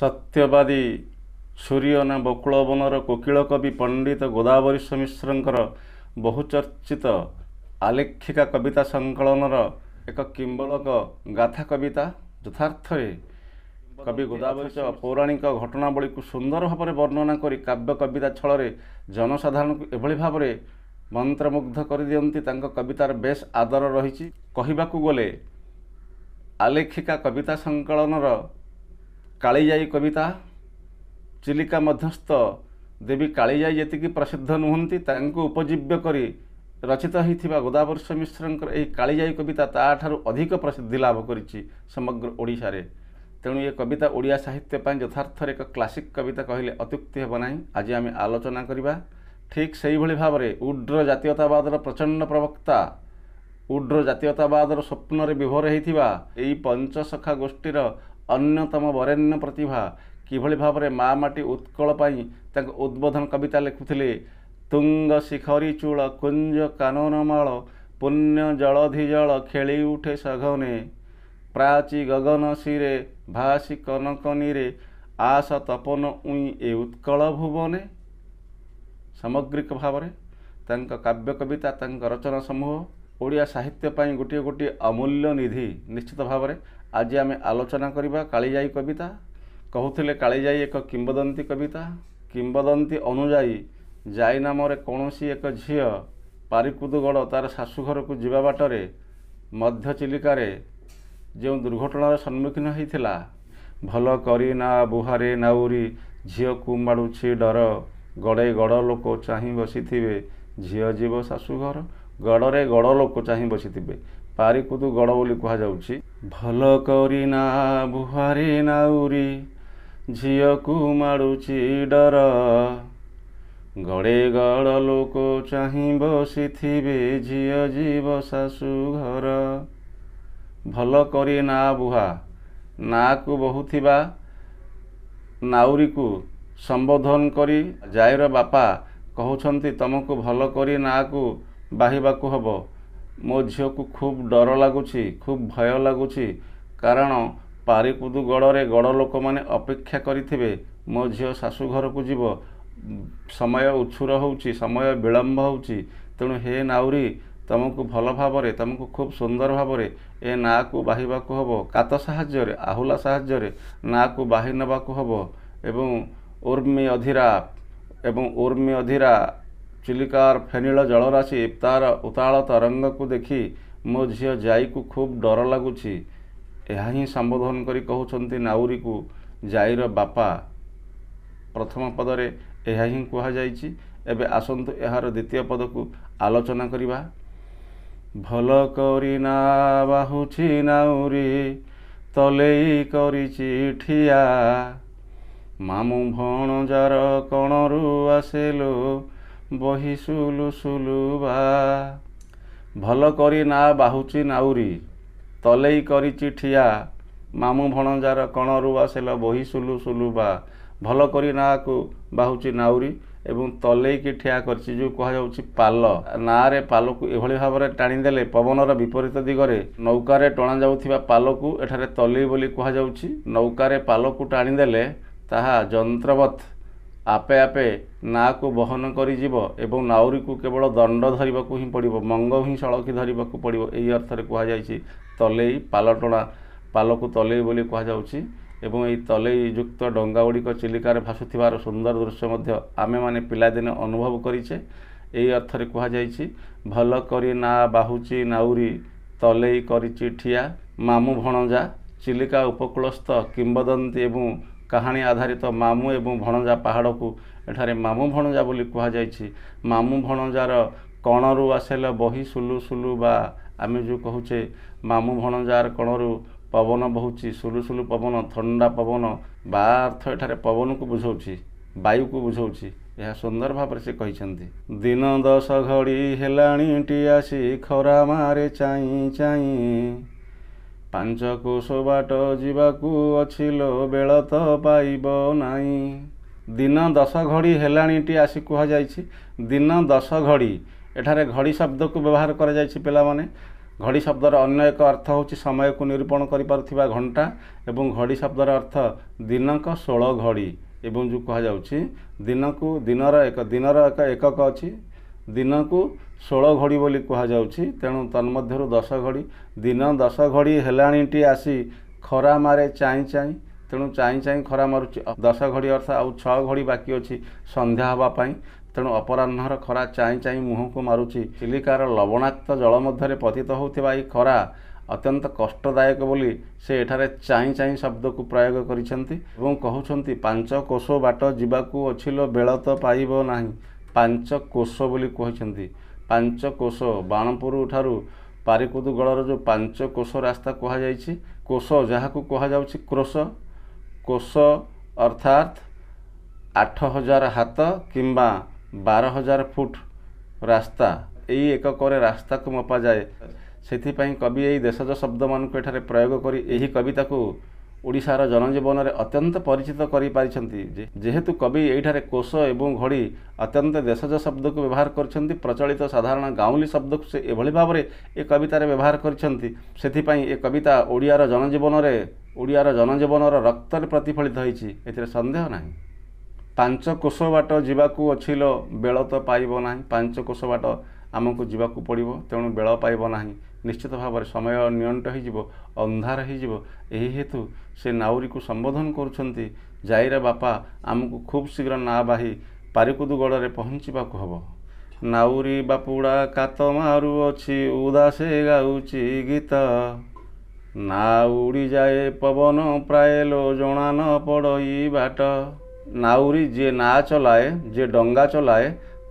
ସତ୍ୟବାଦୀ ସୂର୍ଯ୍ୟ ନା ବକୁଳବନର କୋକିଳ କବି ପଣ୍ଡିତ ଗୋଦାବରୀ ସମିଶ୍ରଙ୍କର ବହୁଚର୍ଚ୍ଚିତ ଆଲେଖିକା କବିତା ସଂକଳନର ଏକ କିମ୍ବଳକ ଗାଥା କବିତା ଯଥାର୍ଥରେ କବି ଗୋଦାବରୀ ସହ ପୌରାଣିକ ଘଟଣାବଳୀକୁ ସୁନ୍ଦର ଭାବରେ ବର୍ଣ୍ଣନା କରି କାବ୍ୟ କବିତା ଛଳରେ ଜନସାଧାରଣଙ୍କୁ ଏଭଳି ଭାବରେ ମନ୍ତ୍ରମୁଗ୍ଧ କରିଦିଅନ୍ତି ତାଙ୍କ କବିତାର ବେଶ୍ ଆଦର ରହିଛି କହିବାକୁ ଗଲେ ଆଲେଖିକା କବିତା ସଂକଳନର କାଳିଜାଇ କବିତା ଚିଲିକା ମଧ୍ୟସ୍ଥ ଦେବୀ କାଳିଜାଇ ଯେତିକି ପ୍ରସିଦ୍ଧ ନୁହନ୍ତି ତାଙ୍କୁ ଉପଜୀବ୍ୟ କରି ରଚିତ ହୋଇଥିବା ଗୋଦାବର୍ଷ ମିଶ୍ରଙ୍କର ଏହି କାଳିଜାଇ କବିତା ତାଠାରୁ ଅଧିକ ପ୍ରସିଦ୍ଧି ଲାଭ କରିଛି ସମଗ୍ର ଓଡ଼ିଶାରେ ତେଣୁ ଏ କବିତା ଓଡ଼ିଆ ସାହିତ୍ୟ ପାଇଁ ଯଥାର୍ଥରେ ଏକ କ୍ଲାସିକ୍ କବିତା କହିଲେ ଅତ୍ୟୁକ୍ତି ହେବ ନାହିଁ ଆଜି ଆମେ ଆଲୋଚନା କରିବା ଠିକ୍ ସେହିଭଳି ଭାବରେ ଉଡ୍ର ଜାତୀୟତାବାଦର ପ୍ରଚଣ୍ଡ ପ୍ରବକ୍ତା ଉଡ୍ର ଜାତୀୟତାବାଦର ସ୍ୱପ୍ନରେ ବିଭୋର ହୋଇଥିବା ଏହି ପଞ୍ଚସଖା ଗୋଷ୍ଠୀର ଅନ୍ୟତମ ବରେଣ୍ୟ ପ୍ରତିଭା କିଭଳି ଭାବରେ ମା ମାଟି ଉତ୍କଳ ପାଇଁ ତାଙ୍କ ଉଦ୍ବୋଧନ କବିତା ଲେଖୁଥିଲେ ତୁଙ୍ଗ ଶିଖରୀ ଚୂଳ କୁଞ୍ଜ କାନନ ମାଳ ପୁଣ୍ୟ ଜଳଧି ଜଳ ଖେଳି ଉଠେ ସଘନେ ପ୍ରାଚୀ ଗଗନ ଶିରେ ଭାସି କନକନିରେ ଆଶ ତପନ ଉଇଁ ଏ ଉତ୍କଳ ଭୁବନେ ସାମଗ୍ରିକ ଭାବରେ ତାଙ୍କ କାବ୍ୟ କବିତା ତାଙ୍କ ରଚନା ସମୂହ ଓଡ଼ିଆ ସାହିତ୍ୟ ପାଇଁ ଗୋଟିଏ ଗୋଟିଏ ଅମୂଲ୍ୟ ନିଧି ନିଶ୍ଚିତ ଭାବରେ ଆଜି ଆମେ ଆଲୋଚନା କରିବା କାଳିଜାଈ କବିତା କହୁଥିଲେ କାଳିଜାଈ ଏକ କିମ୍ବଦନ୍ତୀ କବିତା କିମ୍ବଦନ୍ତୀ ଅନୁଯାୟୀ ଜାଇ ନାମରେ କୌଣସି ଏକ ଝିଅ ପାରିକୁଦଗଡ଼ ତା'ର ଶାଶୁଘରକୁ ଯିବା ବାଟରେ ମଧ୍ୟ ଚିଲିକାରେ ଯେଉଁ ଦୁର୍ଘଟଣାର ସମ୍ମୁଖୀନ ହୋଇଥିଲା ଭଲ କରି ନା ବୁହାରେ ନାଉରି ଝିଅକୁ ମାଡ଼ୁଛି ଡର ଗଡ଼େ ଗଡ଼ ଲୋକ ଚାହିଁ ବସିଥିବେ ଝିଅ ଯିବ ଶାଶୁଘର ଗଡ଼ରେ ଗଡ଼ ଲୋକ ଚାହିଁ ବସିଥିବେ ପାରିକୁଦ ଗଡ଼ ବୋଲି କୁହାଯାଉଛି ଭଲ କରି ନା ବୁହାରି ନାଉରି ଝିଅକୁ ମାଡ଼ୁଛି ଡର ଗଡ଼େ ଗଡ଼ ଲୋକ ଚାହିଁ ବସିଥିବେ ଝିଅ ଜୀବ ଶାଶୁ ଘର ଭଲ କରି ନା ବୁହା ନାକୁ ବହୁଥିବା ନାଉରୀକୁ ସମ୍ବୋଧନ କରି ଜାଇର ବାପା କହୁଛନ୍ତି ତୁମକୁ ଭଲ କରି ନାକୁ ବାହିବାକୁ ହେବ ମୋ ଝିଅକୁ ଖୁବ୍ ଡର ଲାଗୁଛି ଖୁବ୍ ଭୟ ଲାଗୁଛି କାରଣ ପାରିକୁଦୁ ଗଡ଼ରେ ଗଡ଼ ଲୋକମାନେ ଅପେକ୍ଷା କରିଥିବେ ମୋ ଝିଅ ଶାଶୁ ଘରକୁ ଯିବ ସମୟ ଉଛୁର ହେଉଛି ସମୟ ବିଳମ୍ବ ହେଉଛି ତେଣୁ ହେ ନାଉରୀ ତୁମକୁ ଭଲ ଭାବରେ ତୁମକୁ ଖୁବ୍ ସୁନ୍ଦର ଭାବରେ ଏ ନାଁକୁ ବାହିବାକୁ ହେବ କାତ ସାହାଯ୍ୟରେ ଆହୁଲା ସାହାଯ୍ୟରେ ନାଁକୁ ବାହି ନେବାକୁ ହେବ ଏବଂ ଉର୍ମି ଅଧିରା ଏବଂ ଉର୍ମି ଅଧିରା ଚିଲିକାର ଫେନିଳ ଜଳରାଶି ତା'ର ଉତାଳ ତରଙ୍ଗକୁ ଦେଖି ମୋ ଝିଅ ଜାଇକୁ ଖୁବ୍ ଡର ଲାଗୁଛି ଏହା ହିଁ ସମ୍ବୋଧନ କରି କହୁଛନ୍ତି ନାଉରୀକୁ ଜାଇର ବାପା ପ୍ରଥମ ପଦରେ ଏହା ହିଁ କୁହାଯାଇଛି ଏବେ ଆସନ୍ତୁ ଏହାର ଦ୍ୱିତୀୟ ପଦକୁ ଆଲୋଚନା କରିବା ଭଲ କରି ନା ବାହୁଛି ନାଉରି ତଲେଇ କରିଛି ଠିଆ ମାମୁଁ ଭଣଜାର କଣରୁ ଆସିଲୁ ବହି ସୁଲୁ ସୁଲୁ ବା ଭଲ କରି ନା ବାହୁଛି ନାଉରି ତଲେଇ କରିଛି ଠିଆ ମାମୁଁ ଭଣଜାର କଣରୁ ଆସିଲ ବହି ସୁଲୁ ସୁଲୁ ବା ଭଲ କରି ନାକୁ ବାହୁଛି ନାଉରି ଏବଂ ତଲେଇକି ଠିଆ କରିଛି ଯେଉଁ କୁହାଯାଉଛି ପାଲ ନାଁରେ ପାଲକୁ ଏଭଳି ଭାବରେ ଟାଣିଦେଲେ ପବନର ବିପରୀତ ଦିଗରେ ନୌକାରେ ଟଣାଯାଉଥିବା ପାଲକୁ ଏଠାରେ ତଲେଇ ବୋଲି କୁହାଯାଉଛି ନୌକାରେ ପାଲକୁ ଟାଣିଦେଲେ ତାହା ଯନ୍ତ୍ରବତ୍ ଆପେ ଆପେ ନାଁକୁ ବହନ କରିଯିବ ଏବଂ ନାଉରୀକୁ କେବଳ ଦଣ୍ଡ ଧରିବାକୁ ହିଁ ପଡ଼ିବ ମଙ୍ଗ ହିଁ ସଳଖି ଧରିବାକୁ ପଡ଼ିବ ଏହି ଅର୍ଥରେ କୁହାଯାଇଛି ତଲେଇ ପାଲଟଣା ପାଲକୁ ତଲେଇ ବୋଲି କୁହାଯାଉଛି ଏବଂ ଏହି ତଲେଇ ଯୁକ୍ତ ଡଙ୍ଗାଗୁଡ଼ିକ ଚିଲିକାରେ ଭାସୁଥିବାର ସୁନ୍ଦର ଦୃଶ୍ୟ ମଧ୍ୟ ଆମେମାନେ ପିଲାଦିନେ ଅନୁଭବ କରିଛେ ଏହି ଅର୍ଥରେ କୁହାଯାଇଛି ଭଲ କରି ନା ବାହୁଛି ନାଉରୀ ତଲେଇ କରିଛି ଠିଆ ମାମୁଁ ଭଣଜା ଚିଲିକା ଉପକୂଳସ୍ଥ କିମ୍ବଦନ୍ତୀ ଏବଂ କାହାଣୀ ଆଧାରିତ ମାମୁ ଏବଂ ଭଣଜା ପାହାଡ଼କୁ ଏଠାରେ ମାମୁ ଭଣଜା ବୋଲି କୁହାଯାଇଛି ମାମୁ ଭଣଜାର କଣରୁ ଆସିଲା ବହି ସୁଲୁ ସୁଲୁ ବା ଆମେ ଯେଉଁ କହୁଛେ ମାମୁ ଭଣଜାର କଣରୁ ପବନ ବହୁଛି ସୁଲୁ ସୁଲୁ ପବନ ଥଣ୍ଡା ପବନ ବା ଅର୍ଥ ଏଠାରେ ପବନକୁ ବୁଝାଉଛି ବାୟୁକୁ ବୁଝାଉଛି ଏହା ସୁନ୍ଦର ଭାବରେ ସେ କହିଛନ୍ତି ଦିନ ଦଶ ଘଡ଼ି ହେଲାଣି ଟି ଆସି ଖରା ମାରେ ଚାଇଁ ଚାଇଁ ପାଞ୍ଚ କୋଶ ବାଟ ଯିବାକୁ ଅଛି ଲୋ ବେଳ ତ ପାଇବ ନାହିଁ ଦିନ ଦଶ ଘଡ଼ି ହେଲାଣିଟି ଆସି କୁହାଯାଇଛି ଦିନ ଦଶ ଘଡ଼ି ଏଠାରେ ଘଡ଼ି ଶବ୍ଦକୁ ବ୍ୟବହାର କରାଯାଇଛି ପିଲାମାନେ ଘଡ଼ି ଶବ୍ଦର ଅନ୍ୟ ଏକ ଅର୍ଥ ହେଉଛି ସମୟକୁ ନିରୂପଣ କରିପାରୁଥିବା ଘଣ୍ଟା ଏବଂ ଘଡ଼ି ଶବ୍ଦର ଅର୍ଥ ଦିନକ ଷୋଳ ଘଡ଼ି ଏବଂ ଯେଉଁ କୁହାଯାଉଛି ଦିନକୁ ଦିନର ଏକ ଦିନର ଏକ ଏକକ ଅଛି ଦିନକୁ ଷୋଳ ଘଡ଼ି ବୋଲି କୁହାଯାଉଛି ତେଣୁ ତନ୍ମଧ୍ୟରୁ ଦଶ ଘଡ଼ି ଦିନ ଦଶ ଘଡ଼ି ହେଲାଣିଟି ଆସି ଖରା ମାରେ ଚାଇଁ ଚାଇଁ ତେଣୁ ଚାଇଁ ଚାଇଁ ଖରା ମାରୁଛି ଦଶ ଘଡ଼ି ଅର୍ଥ ଆଉ ଛଅ ଘଡ଼ି ବାକି ଅଛି ସନ୍ଧ୍ୟା ହେବା ପାଇଁ ତେଣୁ ଅପରାହ୍ନର ଖରା ଚାଇଁ ଚାଇଁ ମୁହଁକୁ ମାରୁଛି ଚିଲିକାର ଲବଣାକ୍ତ ଜଳ ମଧ୍ୟରେ ପତିତ ହେଉଥିବା ଏହି ଖରା ଅତ୍ୟନ୍ତ କଷ୍ଟଦାୟକ ବୋଲି ସେ ଏଠାରେ ଚାଇଁ ଚାଇଁ ଶବ୍ଦକୁ ପ୍ରୟୋଗ କରିଛନ୍ତି ଏବଂ କହୁଛନ୍ତି ପାଞ୍ଚ କୋଷ ବାଟ ଯିବାକୁ ଅଛିଲ ବେଳ ତ ପାଇବ ନାହିଁ ପାଞ୍ଚ କୋଷ ବୋଲି କହିଛନ୍ତି ପାଞ୍ଚ କୋଷ ବାଣପୁର ଠାରୁ ପାରିକୁଦଗଡ଼ର ଯେଉଁ ପାଞ୍ଚ କୋଷ ରାସ୍ତା କୁହାଯାଇଛି କୋଷ ଯାହାକୁ କୁହାଯାଉଛି କ୍ରୋଶ କୋଷ ଅର୍ଥାତ୍ ଆଠ ହଜାର ହାତ କିମ୍ବା ବାର ହଜାର ଫୁଟ ରାସ୍ତା ଏଇ ଏକକରେ ରାସ୍ତାକୁ ମପାଯାଏ ସେଥିପାଇଁ କବି ଏଇ ଦେଶଜ ଶବ୍ଦମାନଙ୍କୁ ଏଠାରେ ପ୍ରୟୋଗ କରି ଏହି କବିତାକୁ ଓଡ଼ିଶାର ଜନଜୀବନରେ ଅତ୍ୟନ୍ତ ପରିଚିତ କରିପାରିଛନ୍ତି ଯେ ଯେହେତୁ କବି ଏଇଠାରେ କୋଷ ଏବଂ ଘଡ଼ି ଅତ୍ୟନ୍ତ ଦେଶଜ ଶବ୍ଦକୁ ବ୍ୟବହାର କରିଛନ୍ତି ପ୍ରଚଳିତ ସାଧାରଣ ଗାଉଁଲି ଶବ୍ଦକୁ ସେ ଏଭଳି ଭାବରେ ଏ କବିତାରେ ବ୍ୟବହାର କରିଛନ୍ତି ସେଥିପାଇଁ ଏ କବିତା ଓଡ଼ିଆର ଜନଜୀବନରେ ଓଡ଼ିଆର ଜନଜୀବନର ରକ୍ତରେ ପ୍ରତିଫଳିତ ହୋଇଛି ଏଥିରେ ସନ୍ଦେହ ନାହିଁ ପାଞ୍ଚ କୋଷ ବାଟ ଯିବାକୁ ଅଛି ଲୋ ବେଳ ତ ପାଇବ ନାହିଁ ପାଞ୍ଚ କୋଷ ବାଟ ଆମକୁ ଯିବାକୁ ପଡ଼ିବ ତେଣୁ ବେଳ ପାଇବ ନାହିଁ ନିଶ୍ଚିତ ଭାବରେ ସମୟ ନିଅଣ୍ଟ ହୋଇଯିବ ଅନ୍ଧାର ହୋଇଯିବ ଏହି ହେତୁ ସେ ନାଉରୀକୁ ସମ୍ବୋଧନ କରୁଛନ୍ତି ଜାଇର ବାପା ଆମକୁ ଖୁବ୍ ଶୀଘ୍ର ନା ବାହି ଗଡ଼ରେ ପହଞ୍ଚିବାକୁ ହେବ ନାଉରୀ ବାପୁଡ଼ା କାତ ମାରୁଅଛି ଉଦାସେ ଗାଉଛି ଗୀତ ନା ଉଡ଼ିଯାଏ ପବନ ପ୍ରାୟ ଲୋ ଜଣା ନ ପଡ଼ଇ ବାଟ ନାଉରୀ ଯିଏ ନା ଚଲାଏ ଯିଏ ଡଙ୍ଗା ଚଲାଏ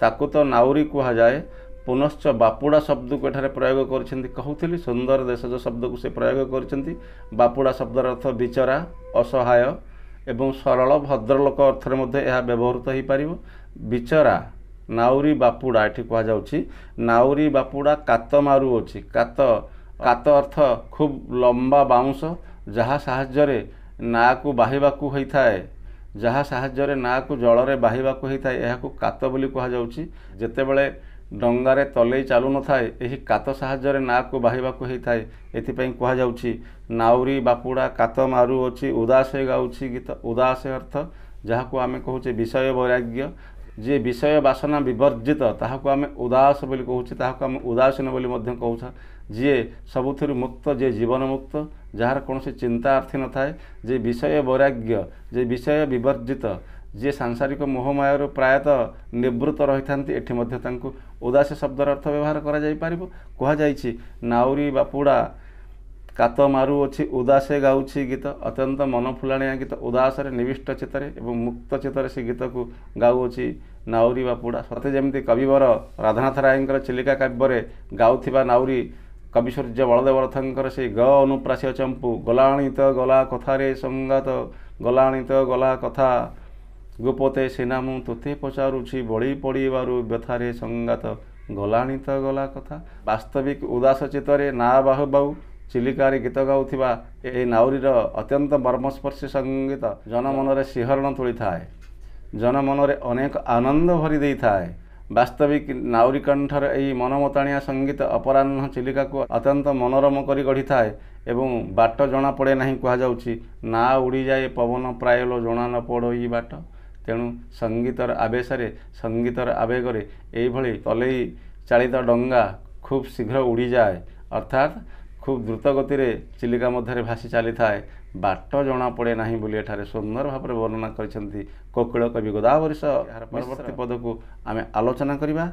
ତାକୁ ତ ନାଉରି କୁହାଯାଏ ପୁନଶ୍ଚ ବାପୁଡ଼ା ଶବ୍ଦକୁ ଏଠାରେ ପ୍ରୟୋଗ କରିଛନ୍ତି କହୁଥିଲି ସୁନ୍ଦର ଦେଶଜ ଶବ୍ଦକୁ ସେ ପ୍ରୟୋଗ କରିଛନ୍ତି ବାପୁଡ଼ା ଶବ୍ଦର ଅର୍ଥ ବିଚରା ଅସହାୟ ଏବଂ ସରଳ ଭଦ୍ରଲୋକ ଅର୍ଥରେ ମଧ୍ୟ ଏହା ବ୍ୟବହୃତ ହୋଇପାରିବ ବିଚରା ନାଉରି ବାପୁଡ଼ା ଏଠି କୁହାଯାଉଛି ନାଉରି ବାପୁଡ଼ା କାତ ମାରୁଅଛି କାତ କାତ ଅର୍ଥ ଖୁବ୍ ଲମ୍ବା ବାଉଁଶ ଯାହା ସାହାଯ୍ୟରେ ନାଆକୁ ବାହିବାକୁ ହୋଇଥାଏ ଯାହା ସାହାଯ୍ୟରେ ନାଆକୁ ଜଳରେ ବାହିବାକୁ ହୋଇଥାଏ ଏହାକୁ କାତ ବୋଲି କୁହାଯାଉଛି ଯେତେବେଳେ ଡଙ୍ଗାରେ ତଲେଇ ଚାଲୁନଥାଏ ଏହି କାତ ସାହାଯ୍ୟରେ ନାଁକୁ ବାହିବାକୁ ହୋଇଥାଏ ଏଥିପାଇଁ କୁହାଯାଉଛି ନାଉରୀ ବାପୁଡ଼ା କାତ ମାରୁଅଛି ଉଦାସ ଗାଉଛି ଗୀତ ଉଦାସ ଅର୍ଥ ଯାହାକୁ ଆମେ କହୁଛେ ବିଷୟ ବୈରାଗ୍ୟ ଯିଏ ବିଷୟ ବାସନା ବିବର୍ଜିତ ତାହାକୁ ଆମେ ଉଦାସ ବୋଲି କହୁଛେ ତାହାକୁ ଆମେ ଉଦାସୀନ ବୋଲି ମଧ୍ୟ କହୁଛେ ଯିଏ ସବୁଥିରୁ ମୁକ୍ତ ଯିଏ ଜୀବନମୁକ୍ତ ଯାହାର କୌଣସି ଚିନ୍ତା ଅର୍ଥୀ ନଥାଏ ଯିଏ ବିଷୟ ବୈରାଗ୍ୟ ଯିଏ ବିଷୟ ବିବର୍ଜିତ ଯିଏ ସାଂସାରିକ ମୋହମାୟାରୁ ପ୍ରାୟତଃ ନିବୃତ୍ତ ରହିଥାନ୍ତି ଏଠି ମଧ୍ୟ ତାଙ୍କୁ ଉଦାସ ଶବ୍ଦର ଅର୍ଥ ବ୍ୟବହାର କରାଯାଇପାରିବ କୁହାଯାଇଛି ନାଉରୀ ବାପୁଡ଼ା କାତ ମାରୁଅଛି ଉଦାସେ ଗାଉଛି ଗୀତ ଅତ୍ୟନ୍ତ ମନ ଫୁଲାଣିଆ ଗୀତ ଉଦାସରେ ନିବିଷ୍ଟ ଚିତ୍ତରେ ଏବଂ ମୁକ୍ତ ଚିତରେ ସେ ଗୀତକୁ ଗାଉଅଛି ନାଉରି ବାପୁଡ଼ା ସତେ ଯେମିତି କବିବର ରାଧାନାଥ ରାୟଙ୍କର ଚିଲିକା କାବ୍ୟରେ ଗାଉଥିବା ନାଉରୀ କବି ସୂର୍ଯ୍ୟ ବଳଦେବ ରଥଙ୍କର ସେ ଗ ଅନୁପ୍ରାସୀୟ ଚମ୍ପୁ ଗଲାଣିତ ଗଲା କଥାରେ ସଙ୍ଗାତ ଗଲାଣିତ ଗଲା କଥା ଗୋପତେ ସିନା ମୁଁ ତୋତେ ପଚାରୁଛି ବଳି ପଡ଼ିବାରୁ ବ୍ୟଥାରେ ସଙ୍ଗାତ ଗଲାଣି ତ ଗଲା କଥା ବାସ୍ତବିକ ଉଦାସ ଚିତ୍ତରେ ନା ବାହୁ ବାହୁ ଚିଲିକାରେ ଗୀତ ଗାଉଥିବା ଏହି ନାଉରୀର ଅତ୍ୟନ୍ତ ମର୍ମସ୍ପର୍ଶୀ ସଙ୍ଗୀତ ଜନମନରେ ଶିହରଣ ତୋଳିଥାଏ ଜନମନରେ ଅନେକ ଆନନ୍ଦ ଭରି ଦେଇଥାଏ ବାସ୍ତବିକ ନାଉରୀ କଣ୍ଠର ଏହି ମନମତାଣିଆ ସଙ୍ଗୀତ ଅପରାହ୍ନ ଚିଲିକାକୁ ଅତ୍ୟନ୍ତ ମନୋରମ କରି ଗଢ଼ିଥାଏ ଏବଂ ବାଟ ଜଣାପଡ଼େ ନାହିଁ କୁହାଯାଉଛି ନା ଉଡ଼ିଯାଏ ପବନ ପ୍ରାୟ ଜଣା ନ ପଡ଼ ଏଇ ବାଟ ତେଣୁ ସଙ୍ଗୀତର ଆବେଶରେ ସଙ୍ଗୀତର ଆବେଗରେ ଏଇଭଳି ତଲେଇ ଚାଳିତ ଡଙ୍ଗା ଖୁବ୍ ଶୀଘ୍ର ଉଡ଼ିଯାଏ ଅର୍ଥାତ୍ ଖୁବ୍ ଦ୍ରୁତ ଗତିରେ ଚିଲିକା ମଧ୍ୟରେ ଭାସି ଚାଲିଥାଏ ବାଟ ଜଣାପଡ଼େ ନାହିଁ ବୋଲି ଏଠାରେ ସୁନ୍ଦର ଭାବରେ ବର୍ଣ୍ଣନା କରିଛନ୍ତି କୋକିଳ କବି ସହ ଏହାର ପରବର୍ତ୍ତୀ ପଦକୁ ଆମେ ଆଲୋଚନା କରିବା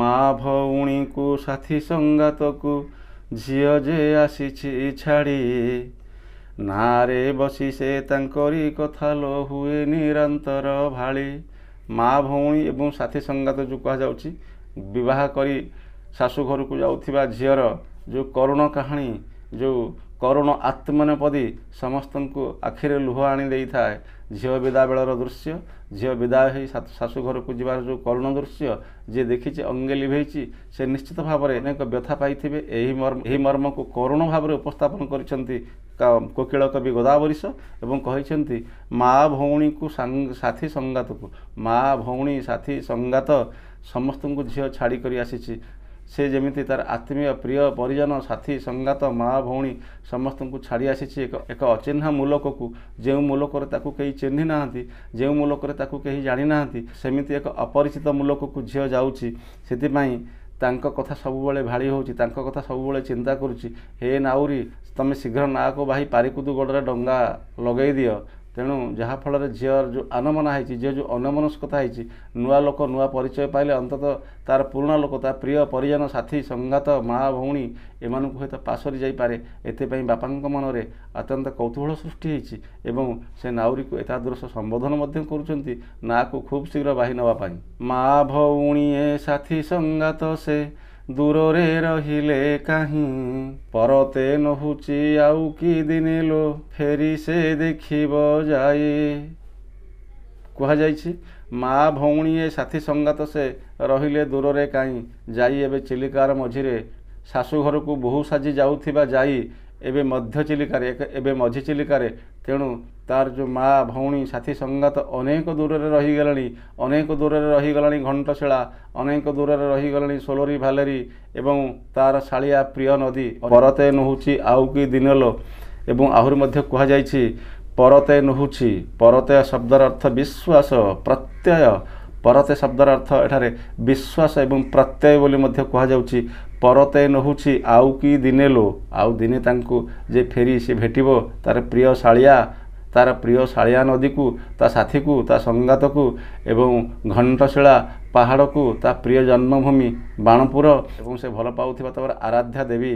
ମା ଭଉଣୀଙ୍କୁ ସାଥୀ ସଙ୍ଗାତକୁ ଝିଅ ଯେ ଆସିଛି ଛାଡ଼ି ନାଁରେ ବସି ସେ ତାଙ୍କରି କଥା ଲୋ ହୁଏ ନିରନ୍ତର ଭାଳି ମା' ଭଉଣୀ ଏବଂ ସାଥୀ ସଙ୍ଗାତ ଯେଉଁ କୁହାଯାଉଛି ବିବାହ କରି ଶାଶୁ ଘରକୁ ଯାଉଥିବା ଝିଅର ଯେଉଁ କରୁଣ କାହାଣୀ ଯେଉଁ କରୁଣ ଆତ୍ମନେପଦୀ ସମସ୍ତଙ୍କୁ ଆଖିରେ ଲୁହ ଆଣିଦେଇଥାଏ ଝିଅ ବିଦା ବେଳର ଦୃଶ୍ୟ ଝିଅ ବିଦା ହୋଇ ଶାଶୁଘରକୁ ଯିବାର ଯେଉଁ କରୁଣ ଦୃଶ୍ୟ ଯିଏ ଦେଖିଛି ଅଙ୍ଗେ ଲିଭେଇଛି ସେ ନିଶ୍ଚିତ ଭାବରେ ଅନେକ ବ୍ୟଥା ପାଇଥିବେ ଏହି ମର୍ମ ଏହି ମର୍ମକୁ କରୁଣ ଭାବରେ ଉପସ୍ଥାପନ କରିଛନ୍ତି କୋକିଳ କବି ଗୋଦାବରିଷ ଏବଂ କହିଛନ୍ତି ମା' ଭଉଣୀକୁ ସାଥୀ ସଙ୍ଗାତକୁ ମା' ଭଉଣୀ ସାଥୀ ସଙ୍ଗାତ ସମସ୍ତଙ୍କୁ ଝିଅ ଛାଡ଼ି କରି ଆସିଛି ସେ ଯେମିତି ତାର ଆତ୍ମୀୟ ପ୍ରିୟ ପରିଜନ ସାଥୀ ସଙ୍ଗାତ ମା ଭଉଣୀ ସମସ୍ତଙ୍କୁ ଛାଡ଼ି ଆସିଛି ଏକ ଏକ ଅଚିହ୍ନା ମୁଲକକୁ ଯେଉଁ ମୁଲକରେ ତାକୁ କେହି ଚିହ୍ନି ନାହାନ୍ତି ଯେଉଁ ମୂଲକରେ ତାକୁ କେହି ଜାଣିନାହାନ୍ତି ସେମିତି ଏକ ଅପରିଚିତ ମୂଲକକୁ ଝିଅ ଯାଉଛି ସେଥିପାଇଁ ତାଙ୍କ କଥା ସବୁବେଳେ ଭାଳି ହେଉଛି ତାଙ୍କ କଥା ସବୁବେଳେ ଚିନ୍ତା କରୁଛି ହେ ନାଉରି ତୁମେ ଶୀଘ୍ର ନାଆକୁ ବାହି ପାରିକୁଦୁ ଗୋଡ଼ରେ ଡଙ୍ଗା ଲଗାଇ ଦିଅ ତେଣୁ ଯାହାଫଳରେ ଝିଅର ଯେଉଁ ଆନମନା ହେଇଛି ଝିଅ ଯେଉଁ ଅନମନସ୍କତା ହେଇଛି ନୂଆ ଲୋକ ନୂଆ ପରିଚୟ ପାଇଲେ ଅନ୍ତତଃ ତା'ର ପୁରୁଣା ଲୋକ ତା' ପ୍ରିୟ ପରିଜନ ସାଥୀ ସଂଘାତ ମା' ଭଉଣୀ ଏମାନଙ୍କୁ ହୁଏତ ପାସରି ଯାଇପାରେ ଏଥିପାଇଁ ବାପାଙ୍କ ମନରେ ଅତ୍ୟନ୍ତ କୌତୁହଳ ସୃଷ୍ଟି ହେଇଛି ଏବଂ ସେ ନାଉରୀକୁ ଏତାଦୃଶ ସମ୍ବୋଧନ ମଧ୍ୟ କରୁଛନ୍ତି ନାଁକୁ ଖୁବ୍ ଶୀଘ୍ର ବାହି ନେବା ପାଇଁ ମା' ଭଉଣୀ ଏ ସାଥୀ ସଙ୍ଗାତ ସେ ଦୂରରେ ରହିଲେ କାହିଁ ପରତେ ନହୁଚି ଆଉ କି ଦିନେ ଲୋ ଫେରି ସେ ଦେଖିବ ଯାଏ କୁହାଯାଇଛି ମା ଭଉଣୀ ଏ ସାଥୀ ସଙ୍ଗାତ ସେ ରହିଲେ ଦୂରରେ କାହିଁ ଯାଇ ଏବେ ଚିଲିକାର ମଝିରେ ଶାଶୁଘରକୁ ବୋହୁ ସାଜି ଯାଉଥିବା ଯାଇ ଏବେ ମଧ୍ୟ ଚିଲିକାରେ ଏବେ ମଝି ଚିଲିକାରେ ତେଣୁ ତାର ଯେଉଁ ମା' ଭଉଣୀ ସାଥି ସଙ୍ଗତ ଅନେକ ଦୂରରେ ରହିଗଲେଣି ଅନେକ ଦୂରରେ ରହିଗଲାଣି ଘଣ୍ଟଶିଳା ଅନେକ ଦୂରରେ ରହିଗଲେଣି ସୋଲରୀ ଭାଲେରୀ ଏବଂ ତାର ଶାଳିଆ ପ୍ରିୟ ନଦୀ ପରତେ ନୁହୁଛି ଆଉ କି ଦିନଲୋ ଏବଂ ଆହୁରି ମଧ୍ୟ କୁହାଯାଇଛି ପରତେ ନୁହୁଛି ପରତେ ଶବ୍ଦର ଅର୍ଥ ବିଶ୍ୱାସ ପ୍ରତ୍ୟୟ ପରତେ ଶବ୍ଦର ଅର୍ଥ ଏଠାରେ ବିଶ୍ୱାସ ଏବଂ ପ୍ରତ୍ୟୟ ବୋଲି ମଧ୍ୟ କୁହାଯାଉଛି ପରତେ ନହୁଛି ଆଉ କି ଦିନେ ଲୋ ଆଉ ଦିନେ ତାଙ୍କୁ ଯେ ଫେରି ସେ ଭେଟିବ ତା'ର ପ୍ରିୟ ଶାଳିଆ ତା'ର ପ୍ରିୟ ଶାଳିଆ ନଦୀକୁ ତା ସାଥିକୁ ତା ସଙ୍ଗାତକୁ ଏବଂ ଘଣ୍ଟଶିଳା ପାହାଡ଼କୁ ତା ପ୍ରିୟ ଜନ୍ମଭୂମି ବାଣପୁର ଏବଂ ସେ ଭଲ ପାଉଥିବା ତା'ପରେ ଆରାଧ୍ୟା ଦେବୀ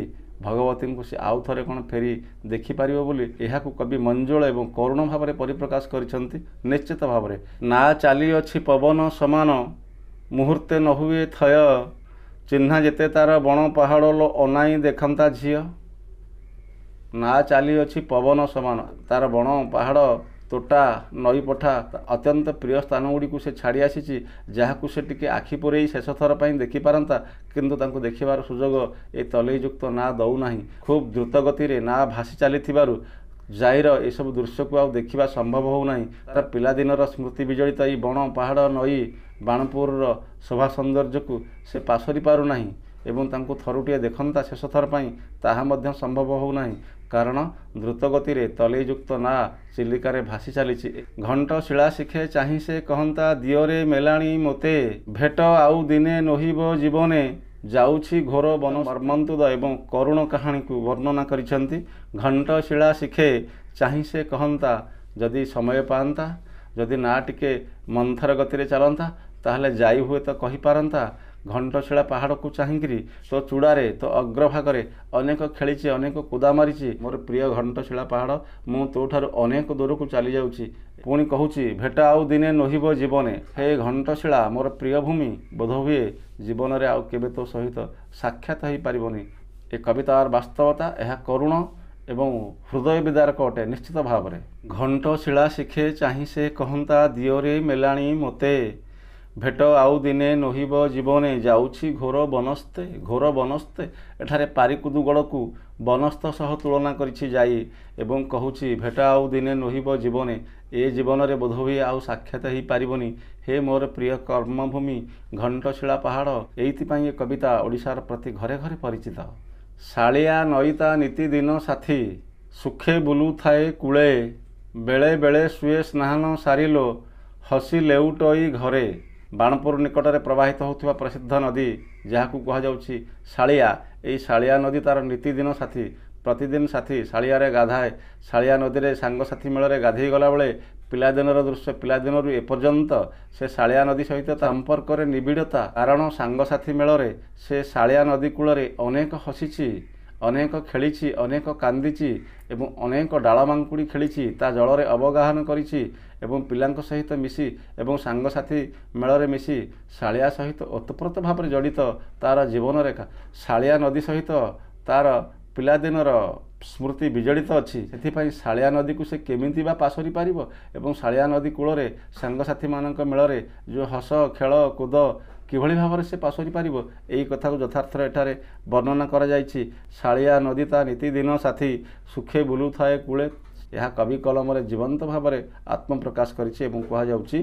ଭଗବତୀଙ୍କୁ ସେ ଆଉ ଥରେ କ'ଣ ଫେରି ଦେଖିପାରିବ ବୋଲି ଏହାକୁ କବି ମଞ୍ଜୁଳ ଏବଂ କରୁଣ ଭାବରେ ପରିପ୍ରକାଶ କରିଛନ୍ତି ନିଶ୍ଚିତ ଭାବରେ ନା ଚାଲିଅଛି ପବନ ସମାନ ମୁହୂର୍ତ୍ତେ ନ ହୁଏ ଥୟ ଚିହ୍ନା ଯେତେ ତାର ବଣ ପାହାଡ଼ ଅନାଇ ଦେଖନ୍ତା ଝିଅ ନା ଚାଲିଅଛି ପବନ ସମାନ ତାର ବଣ ପାହାଡ଼ ତୋଟା ନଈପଠା ଅତ୍ୟନ୍ତ ପ୍ରିୟ ସ୍ଥାନଗୁଡ଼ିକୁ ସେ ଛାଡ଼ି ଆସିଛି ଯାହାକୁ ସେ ଟିକେ ଆଖି ପୁରେଇ ଶେଷ ଥର ପାଇଁ ଦେଖିପାରନ୍ତା କିନ୍ତୁ ତାଙ୍କୁ ଦେଖିବାର ସୁଯୋଗ ଏ ତଲେଇଯୁକ୍ତ ନା ଦେଉନାହିଁ ଖୁବ୍ ଦ୍ରୁତ ଗତିରେ ନା ଭାସି ଚାଲିଥିବାରୁ ଜାଇର ଏସବୁ ଦୃଶ୍ୟକୁ ଆଉ ଦେଖିବା ସମ୍ଭବ ହେଉନାହିଁ ତାର ପିଲାଦିନର ସ୍ମୃତି ବିଜଡ଼ିତ ଏଇ ବଣ ପାହାଡ଼ ନଈ ବାଣପୁରର ଶୋଭା ସୌନ୍ଦର୍ଯ୍ୟକୁ ସେ ପାସରି ପାରୁନାହିଁ ଏବଂ ତାଙ୍କୁ ଥରୁଟିଏ ଦେଖନ୍ତା ଶେଷ ଥର ପାଇଁ ତାହା ମଧ୍ୟ ସମ୍ଭବ ହେଉନାହିଁ କାରଣ ଦ୍ରୁତ ଦ୍ରୁତଗତିରେ ତଲେଯୁକ୍ତ ନାଁ ଚିଲିକାରେ ଭାସି ଚାଲିଛି ଘଣ୍ଟ ଶିଳା ଶିଖେ ଚାହିଁ ସେ କହନ୍ତା ଦିଅରେ ମେଲାଣି ମୋତେ ଭେଟ ଆଉ ଦିନେ ନୋହିବ ଜୀବନେ ଯାଉଛି ଘୋର ବନ ମର୍ମନ୍ତୁଦ ଏବଂ କରୁଣ କାହାଣୀକୁ ବର୍ଣ୍ଣନା କରିଛନ୍ତି ଘଣ୍ଟ ଶିଳା ଶିଖେ ଚାହିଁ ସେ କହନ୍ତା ଯଦି ସମୟ ପାଆନ୍ତା ଯଦି ନାଁ ଟିକେ ମନ୍ଥର ଗତିରେ ଚାଲନ୍ତା ତାହେଲେ ଯାଇ ହୁଏତ କହିପାରନ୍ତା ଘଣ୍ଟଶିଳା ପାହାଡ଼କୁ ଚାହିଁକିରି ତୋ ଚୂଡ଼ାରେ ତୋ ଅଗ୍ରଭାଗରେ ଅନେକ ଖେଳିଛି ଅନେକ କୁଦା ମାରିଛି ମୋର ପ୍ରିୟ ଘଣ୍ଟଶିଳା ପାହାଡ଼ ମୁଁ ତୋଠାରୁ ଅନେକ ଦୂରକୁ ଚାଲିଯାଉଛି ପୁଣି କହୁଛି ଭେଟ ଆଉ ଦିନେ ନୋହିବ ଜୀବନେ ହେ ଘଣ୍ଟଶିଳା ମୋର ପ୍ରିୟ ଭୂମି ବୋଧହୁଏ ଜୀବନରେ ଆଉ କେବେ ତୋ ସହିତ ସାକ୍ଷାତ ହୋଇପାରିବନି ଏ କବିତାର ବାସ୍ତବତା ଏହା କରୁଣ ଏବଂ ହୃଦୟ ବିଦାରକ ଅଟେ ନିଶ୍ଚିତ ଭାବରେ ଘଣ୍ଟଶିଳା ଶିଖେ ଚାହିଁ ସେ କହନ୍ତା ଦିଅରେ ମେଲାଣି ମୋତେ ଭେଟ ଆଉ ଦିନେ ନୋହିବ ଜୀବନେ ଯାଉଛି ଘୋର ବନସ୍ତେ ଘୋର ବନସ୍ତେ ଏଠାରେ ପାରିକୁଦୁଗଡ଼କୁ ବନସ୍ତ ସହ ତୁଳନା କରିଛି ଯାଇ ଏବଂ କହୁଛି ଭେଟ ଆଉ ଦିନେ ନୋହିବ ଜୀବନେ ଏ ଜୀବନରେ ବୋଧ ବୋଧହୁଏ ଆଉ ସାକ୍ଷାତ ହୋଇପାରିବନି ହେ ମୋର ପ୍ରିୟ କର୍ମଭୂମି ଘଣ୍ଟଶିଳା ପାହାଡ଼ ଏଇଥିପାଇଁ ଏ କବିତା ଓଡ଼ିଶାର ପ୍ରତି ଘରେ ଘରେ ପରିଚିତ ଶାଳିଆ ନଈତା ନୀତିଦିନ ସାଥୀ ସୁଖେ ବୁଲୁଥାଏ କୂଳେ ବେଳେ ବେଳେ ଶୁଏ ସ୍ନାନ ସାରିଲୋ ହସି ଲେଉଟଇ ଘରେ ବାଣପୁର ନିକଟରେ ପ୍ରବାହିତ ହେଉଥିବା ପ୍ରସିଦ୍ଧ ନଦୀ ଯାହାକୁ କୁହାଯାଉଛି ଶାଳିଆ ଏହି ଶାଳିଆ ନଦୀ ତା'ର ନୀତିଦିନ ସାଥୀ ପ୍ରତିଦିନ ସାଥୀ ଶାଳିଆରେ ଗାଧାଏ ଶାଳିଆ ନଦୀରେ ସାଙ୍ଗସାଥୀ ମେଳରେ ଗାଧୋଇ ଗଲାବେଳେ ପିଲାଦିନର ଦୃଶ୍ୟ ପିଲାଦିନରୁ ଏପର୍ଯ୍ୟନ୍ତ ସେ ଶାଳିଆ ନଦୀ ସହିତ ସମ୍ପର୍କରେ ନିବିଡ଼ତା କାରଣ ସାଙ୍ଗସାଥୀ ମେଳରେ ସେ ଶାଳିଆ ନଦୀ କୂଳରେ ଅନେକ ହସିଛି ଅନେକ ଖେଳିଛି ଅନେକ କାନ୍ଦିଛି ଏବଂ ଅନେକ ଡାଳ ମାଙ୍କୁଡ଼ି ଖେଳିଛି ତା ଜଳରେ ଅବଗାହନ କରିଛି ଏବଂ ପିଲାଙ୍କ ସହିତ ମିଶି ଏବଂ ସାଙ୍ଗସାଥି ମେଳରେ ମିଶି ଶାଳିଆ ସହିତ ଓତପ୍ରୋତ ଭାବରେ ଜଡ଼ିତ ତା'ର ଜୀବନରେଖା ଶାଳିଆ ନଦୀ ସହିତ ତା'ର ପିଲାଦିନର ସ୍ମୃତି ବିଜଡ଼ିତ ଅଛି ସେଥିପାଇଁ ଶାଳିଆ ନଦୀକୁ ସେ କେମିତି ବା ପାସରି ପାରିବ ଏବଂ ଶାଳିଆ ନଦୀ କୂଳରେ ସାଙ୍ଗସାଥିମାନଙ୍କ ମେଳରେ ଯେଉଁ ହସ ଖେଳ କୁଦ কিভাবে ভাবে সে পাশরি পারিব এই কথাকে যথার্থ এঠারে বর্ণনা করা যাইছি শাড়িয়া নদী তা নীতিদিন সাথী সুখে বুলু থাকে কূলে ଏହା କବି କଲମରେ ଜୀବନ୍ତ ଭାବରେ ଆତ୍ମପ୍ରକାଶ କରିଛି ଏବଂ କୁହାଯାଉଛି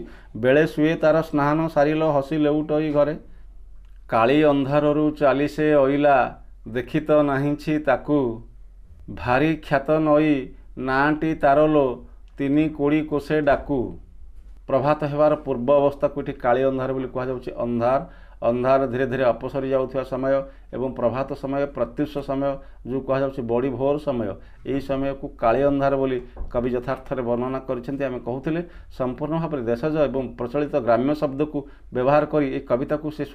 ବେଳେ ଶୁଏ ତାର ସ୍ନାନ ସାରିଲ ହସି ଲେଉଟଇ ଘରେ କାଳି ଅନ୍ଧାରରୁ ଚାଲି ସେ ଅଇଲା ଦେଖିତ ନାହିଁଛି ତାକୁ ଭାରି ଖ୍ୟାତ ନଈ ନାଁଟି ତାରଲୋ ତିନି କୋଡ଼ି କୋଷେ ଡାକୁ प्रभात हेबार पूर्व अवस्था यी काली अन्धार पनि कहाँउँछ अन्धार अन्धार धीरे धीरे अपसरि जाउँदा समय ଏବଂ ପ୍ରଭାତ ସମୟ ପ୍ରତ୍ୟୁଷ ସମୟ ଯେଉଁ କୁହାଯାଉଛି ବଡ଼ି ଭୋର ସମୟ ଏହି ସମୟକୁ କାଳି ଅନ୍ଧାର ବୋଲି କବି ଯଥାର୍ଥରେ ବର୍ଣ୍ଣନା କରିଛନ୍ତି ଆମେ କହୁଥିଲେ ସମ୍ପୂର୍ଣ୍ଣ ଭାବରେ ଦେଶଜ ଏବଂ ପ୍ରଚଳିତ ଗ୍ରାମ୍ୟ ଶବ୍ଦକୁ ବ୍ୟବହାର କରି ଏ କବିତାକୁ ସେ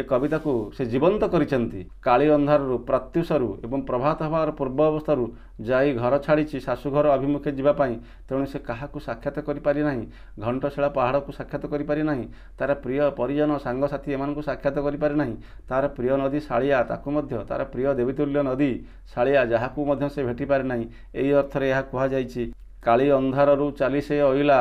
ଏ କବିତାକୁ ସେ ଜୀବନ୍ତ କରିଛନ୍ତି କାଳି ଅନ୍ଧାରରୁ ପ୍ରତ୍ୟୁଷରୁ ଏବଂ ପ୍ରଭାତ ହେବାର ପୂର୍ବ ଅବସ୍ଥାରୁ ଯାଇ ଘର ଛାଡ଼ିଛି ଶାଶୁଘର ଅଭିମୁଖେ ଯିବା ପାଇଁ ତେଣୁ ସେ କାହାକୁ ସାକ୍ଷାତ କରିପାରି ନାହିଁ ଘଣ୍ଟଶିଳା ପାହାଡ଼କୁ ସାକ୍ଷାତ କରିପାରି ନାହିଁ ତା'ର ପ୍ରିୟ ପରିଜନ ସାଙ୍ଗସାଥି ଏମାନଙ୍କୁ ସାକ୍ଷାତ କରିପାରି ନାହିଁ ତା'ର ପ୍ରିୟ ନଦୀ ଶାଳି ଶାଳିଆ ତାକୁ ମଧ୍ୟ ତା'ର ପ୍ରିୟ ଦେବୀତୁଲ୍ୟ ନଦୀ ଶାଳିଆ ଯାହାକୁ ମଧ୍ୟ ସେ ଭେଟିପାରେ ନାହିଁ ଏହି ଅର୍ଥରେ ଏହା କୁହାଯାଇଛି କାଳି ଅନ୍ଧାରରୁ ଚାଲି ସେ ଅଇଲା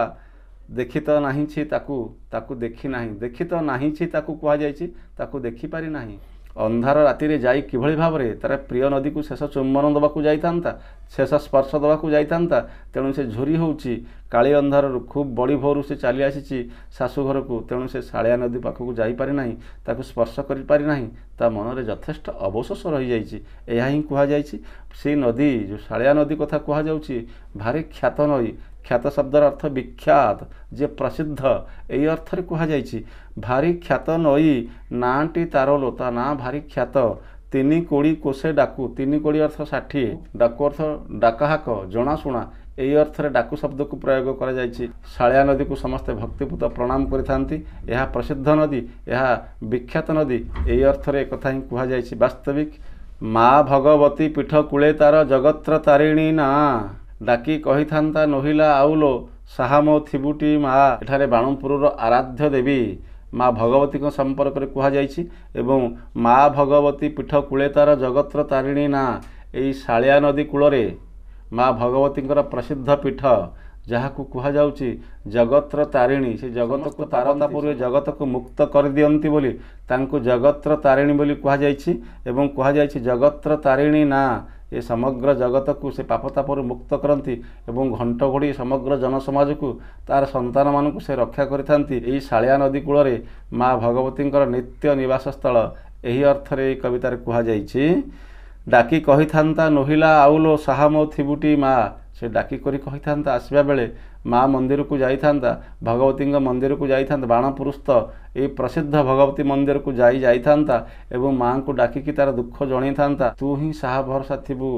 ଦେଖି ତ ନାହିଁ ତାକୁ ତାକୁ ଦେଖି ନାହିଁ ଦେଖି ତ ନାହିଁ ତାକୁ କୁହାଯାଇଛି ତାକୁ ଦେଖିପାରି ନାହିଁ ଅନ୍ଧାର ରାତିରେ ଯାଇ କିଭଳି ଭାବରେ ତା'ର ପ୍ରିୟ ନଦୀକୁ ଶେଷ ଚୁମ୍ବନ ଦେବାକୁ ଯାଇଥାନ୍ତା ଶେଷ ସ୍ପର୍ଶ ଦେବାକୁ ଯାଇଥାନ୍ତା ତେଣୁ ସେ ଝୁରି ହେଉଛି କାଳି ଅନ୍ଧାରରୁ ଖୁବ୍ ବଡ଼ି ଭୋରୁ ସେ ଚାଲି ଆସିଛି ଶାଶୁଘରକୁ ତେଣୁ ସେ ଶାଳିଆ ନଦୀ ପାଖକୁ ଯାଇପାରି ନାହିଁ ତାକୁ ସ୍ପର୍ଶ କରିପାରି ନାହିଁ ତା ମନରେ ଯଥେଷ୍ଟ ଅବଶୋଷ ରହିଯାଇଛି ଏହା ହିଁ କୁହାଯାଇଛି ସେଇ ନଦୀ ଯେଉଁ ଶାଳିଆ ନଦୀ କଥା କୁହାଯାଉଛି ଭାରି ଖ୍ୟାତ ନଈ ଖ୍ୟାତ ଶବ୍ଦର ଅର୍ଥ ବିଖ୍ୟାତ ଯେ ପ୍ରସିଦ୍ଧ ଏଇ ଅର୍ଥରେ କୁହାଯାଇଛି ଭାରି ଖ୍ୟାତ ନଈ ନାଁଟି ତାର ଲୋତା ନାଁ ଭାରି ଖ୍ୟାତ ତିନି କୋଡ଼ି କୋଷେ ଡାକୁ ତିନି କୋଡ଼ି ଅର୍ଥ ଷାଠିଏ ଡାକୁ ଅର୍ଥ ଡାକାହାକ ଜଣାଶୁଣା ଏହି ଅର୍ଥରେ ଡାକୁ ଶବ୍ଦକୁ ପ୍ରୟୋଗ କରାଯାଇଛି ଶାଳିଆ ନଦୀକୁ ସମସ୍ତେ ଭକ୍ତିପୂତ ପ୍ରଣାମ କରିଥାନ୍ତି ଏହା ପ୍ରସିଦ୍ଧ ନଦୀ ଏହା ବିଖ୍ୟାତ ନଦୀ ଏହି ଅର୍ଥରେ ଏକଥା ହିଁ କୁହାଯାଇଛି ବାସ୍ତବିକ ମା ଭଗବତୀ ପୀଠ କୂଳେ ତାର ଜଗତ୍ର ତାରିଣୀ ନା ଡାକି କହିଥାନ୍ତା ନୋହିଲା ଆଉ ଲୋ ସାହା ମୋ ଥିବୁଟି ମା ଏଠାରେ ବାଣପୁରର ଆରାଧ୍ୟ ଦେବୀ ମା ଭଗବତୀଙ୍କ ସମ୍ପର୍କରେ କୁହାଯାଇଛି ଏବଂ ମା ଭଗବତୀ ପୀଠ କୂଳେ ତାର ଜଗତର ତାରିଣୀ ନା ଏଇ ଶାଳିଆ ନଦୀ କୂଳରେ ମା ଭଗବତୀଙ୍କର ପ୍ରସିଦ୍ଧ ପୀଠ ଯାହାକୁ କୁହାଯାଉଛି ଜଗତର ତାରିଣୀ ସେ ଜଗତକୁ ତାରତା ପୂର୍ବେ ଜଗତକୁ ମୁକ୍ତ କରିଦିଅନ୍ତି ବୋଲି ତାଙ୍କୁ ଜଗତର ତାରିଣୀ ବୋଲି କୁହାଯାଇଛି ଏବଂ କୁହାଯାଇଛି ଜଗତର ତାରିଣୀ ନା ଏ ସମଗ୍ର ଜଗତକୁ ସେ ପାପତାପରୁ ମୁକ୍ତ କରନ୍ତି ଏବଂ ଘଣ୍ଟ ଘୋଡ଼ି ସମଗ୍ର ଜନସମାଜକୁ ତାର ସନ୍ତାନମାନଙ୍କୁ ସେ ରକ୍ଷା କରିଥାନ୍ତି ଏହି ଶାଳିଆ ନଦୀ କୂଳରେ ମା' ଭଗବତୀଙ୍କର ନିତ୍ୟ ନିବାସ ସ୍ଥଳ ଏହି ଅର୍ଥରେ ଏହି କବିତାରେ କୁହାଯାଇଛି ଡାକି କହିଥାନ୍ତା ନୋହିଲା ଆଉଲୋ ସାହା ମୋ ଥିବୁଟି ମା' ସେ ଡାକି କରି କହିଥାନ୍ତା ଆସିବା ବେଳେ ମା ମନ୍ଦିରକୁ ଯାଇଥାନ୍ତା ଭଗବତୀଙ୍କ ମନ୍ଦିରକୁ ଯାଇଥାନ୍ତା ବାଣ ବାଣପୁରସ୍ଥ ଏଇ ପ୍ରସିଦ୍ଧ ଭଗବତୀ ମନ୍ଦିରକୁ ଯାଇ ଯାଇଥାନ୍ତା ଏବଂ ମାଙ୍କୁ ଡାକିକି ତାର ଦୁଃଖ ଜଣେଇଥାନ୍ତା ତୁ ହିଁ ସାହା ଭରସା ଥିବୁ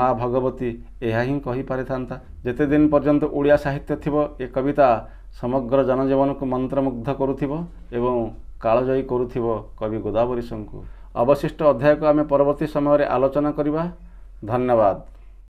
ମା ଭଗବତୀ ଏହା ହିଁ କହିପାରିଥାନ୍ତା ଯେତେ ଦିନ ପର୍ଯ୍ୟନ୍ତ ଓଡ଼ିଆ ସାହିତ୍ୟ ଥିବ ଏ କବିତା ସମଗ୍ର ଜନଜୀବନକୁ ମନ୍ତ୍ରମୁଗ୍ଧ କରୁଥିବ ଏବଂ କାଳଜୟୀ କରୁଥିବ କବି ଗୋଦାବରୀଶଙ୍କୁ ଅବଶିଷ୍ଟ ଅଧ୍ୟାୟକୁ ଆମେ ପରବର୍ତ୍ତୀ ସମୟରେ ଆଲୋଚନା କରିବା ଧନ୍ୟବାଦ